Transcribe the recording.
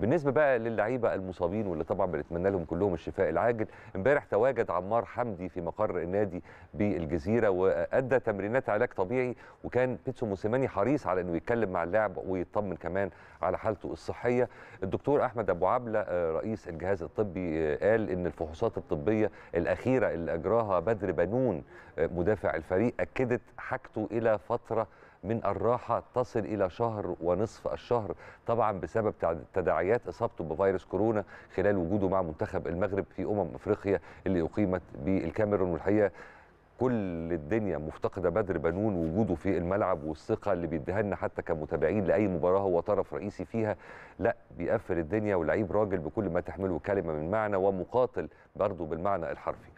بالنسبه بقى للعيبه المصابين واللي طبعا بنتمنى لهم كلهم الشفاء العاجل امبارح تواجد عمار حمدي في مقر النادي بالجزيره وادى تمرينات علاج طبيعي وكان بيتسو موسيماني حريص على انه يتكلم مع اللاعب ويطمن كمان على حالته الصحيه الدكتور احمد ابو عبله آه، رئيس الجهاز الطبي آه، قال ان الفحوصات الطبيه الاخيره اللي اجراها بدر بنون آه، مدافع الفريق اكدت حاجته الى فتره من الراحه تصل الى شهر ونصف الشهر طبعا بسبب تداعيات اصابته بفيروس كورونا خلال وجوده مع منتخب المغرب في امم افريقيا اللي اقيمت بالكاميرون والحقيقه كل الدنيا مفتقدة بدر بنون وجوده في الملعب والثقة اللي بيدهن حتى كمتابعين لأي مباراة هو طرف رئيسي فيها لا بيقفل الدنيا ولعيب راجل بكل ما تحمله كلمة من معنى ومقاتل برضه بالمعنى الحرفي